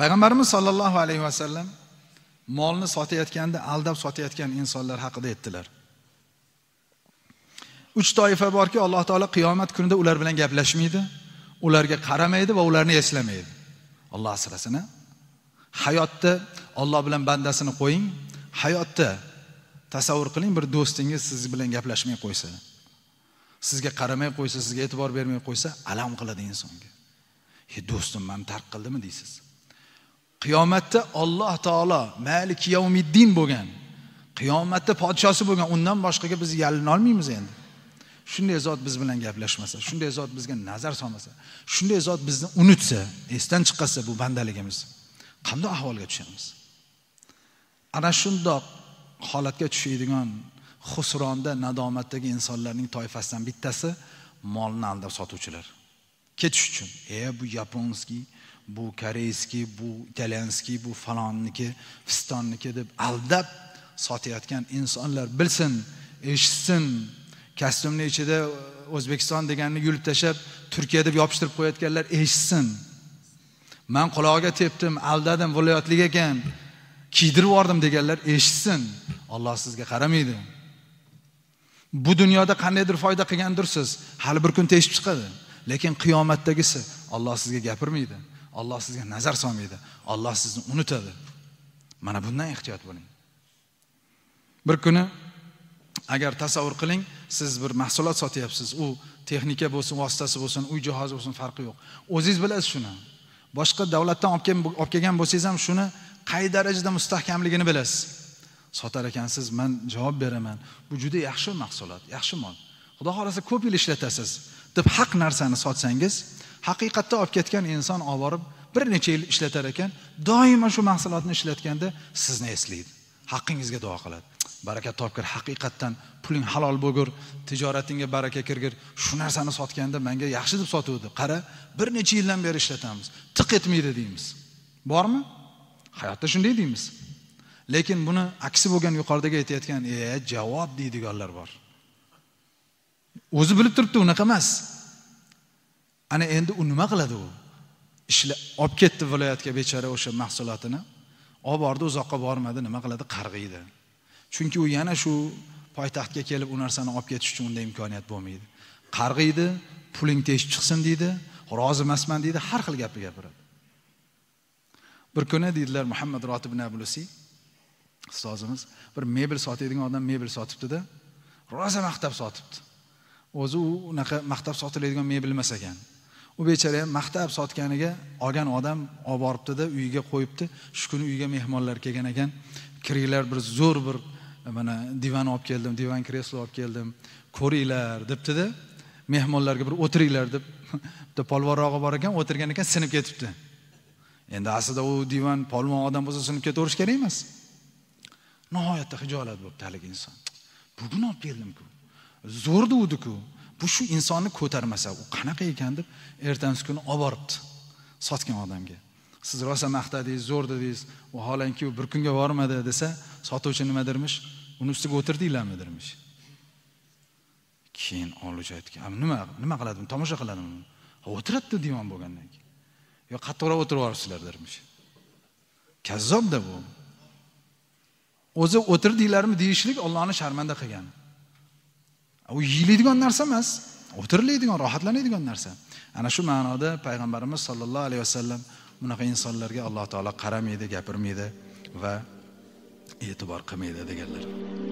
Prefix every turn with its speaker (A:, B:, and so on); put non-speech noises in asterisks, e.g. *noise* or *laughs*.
A: payg'ambarimiz sollallohu alayhi vasallam molni sotayotganda aldab sotayotgan insonlar haqida aytdilar uch toifa borki alloh taolo qiyomat kunida ular bilan gaplashmaydi ularga qaramaydi va ularni eslamaydi olloh asrasin hayotda olloh bilan bandasini qo'ying hayotda tasavvur qiling bir do'stingiz siz bilan gaplashmay qo'ysa sizga qaramay qo'ysa sizga e'tibor bermay qo'ysa alam qiladi insonga e do'stim mani tark qildimi deysiz qiyomatda olloh taolo malik yovmiddin bo'lgan qiyomatda podshosi bo'lgan undan boshqaga biz yalinolmaymiz endi shunday zot biz bilan gaplashmasa shunday zot bizga nazar solmasa shunday zot bizni unutsa esdan chiqarsa bu bandaligimiz qanday ahvolga tushamiz ana shundoq holatga tushadigan husronda nadomatdagi insonlarning toifasidan bittasi molni aldab sotuvchilar ketish uchun e bu yaponskiy bu koreyskiy bu italyanskiy bu falonniki fistonniki deb aldab sotayotgan insonlar bilsin eshitsin kostyumni ichida e, o'zbekiston deganini yulib tashlab turkiya deb yopishtirib qo'yayotganlar eshitsin man qulog'iga tepdim aldadim viloyatlik ekan kiydirib yubordim deganlar eshitsin olloh sizga qaramaydi bu dunyoda qandaydir foyda qilgandirsiz hali bir kun teshib chiqadi lekin qiyomatdagisi olloh sizga gapirmaydi Alloh sizga nazar solmaydi. Alloh sizni unutadi. Mana bundan ehtiyot bo'ling. Bir kuni agar tasavvur qiling, siz bir mahsulot sotyapsiz. U texnika bo'lsin, vositasi bo'lsin, uy jihozi bo'lsin, farqi yo'q. O'zingiz bilasiz shuni. Boshqa davlatdan olib kelgan olib kelgan bo'lsangiz ham shuni qay darajada mustahkamligini bilasiz. Sotar ekansiz, men javob beraman. Bu juda yaxshi mahsulot, yaxshi mol. Xudo xolasa ko'p yil ishlatasiz deb haq narsani sotsangiz, haqiqatda olib ketgan inson olib borib bir necha yil ishlatar ekan doimo shu mahsulotni ishlatganda sizni eslaydi haqqingizga duo qiladi baraka topgir haqiqatdan puling halol bo'lgur tijoratingga baraka kirgir shu narsani sotganda manga yaxshi deb sotuvdi qara bir necha yildan beri ishlatamiz tiq etmaydi deymiz bormi hayotda shunday deymiz lekin buni aksi bo'lgan yuqoridagi aytayotgan e javob deydiganlar bor o'zi bilib turibdi unaqa emas ana endi u nima qiladi u ishlab olib ketdi viloyatga bechora o'sha mahsulotini olib bordi uzoqqa bormadi nima qiladi qarg'iydi chunki u yana shu poytaxtga kelib u narsani olib ketish uchun unda imkoniyat bo'lmaydi qarg'iydi puling teshib chiqsin deydi rozi emasman deydi har xil gapni gapiradi bir kuni deydilar muhammad rotib nablusiy ustozimiz bir mebel sotadigan odam mebel sotibdida rosa maqtab sotibdi o'zi u unaqa maqtab sotiladigan mebel emas ekan u bechora ham maqtab sotganiga olgan odam olib boribdida uyiga qo'yibdi shu kuni uyga mehmonlar kelgan ekan kiringlar bir zo'r bir e, mana divan olib keldim divan kreslo olib keldim ko'ringlar debdida mehmonlarga bir o'tiringlar deb *laughs* bitta polvonrog'i bor ekan o'tirgan ekan sinib ketibdi endi aslida u divan polvon odam bo'lsa sinib ketaverishi kerak emas nihoyatda hijolat bo'libdi haligi inson bugun olib keldimku zo'rdi udiku bu shu insonni ko'tarmasa u qanaqa ekan deb ertasi kuni olib boribdi sotgan odamga siz rosa maqtadingiz zo'r dedingiz vaholanki u bir kunga bormadi desa sotuvchi nima dermish uni ustiga o'tirdinglarmi dermish keyin oluvchi aytgan nima nima qiladi uni tomosha qiladimi o'tiradida divon bo'lgandan keyin yo qattiqroq o'tirib yuboribsizlar dermish kazzobda bu o'zi o'tirdinglarmi deyishlik ollohni sharmanda qilgani u yeyiladigan narsa emas o'tiriladigan rohatlanadigan narsa ana shu ma'noda payg'ambarimiz sollallohu alayhi vasallam bunaqa insonlarga alloh taolo qaramaydi gapirmaydi va e'tibor qilmaydi deganlar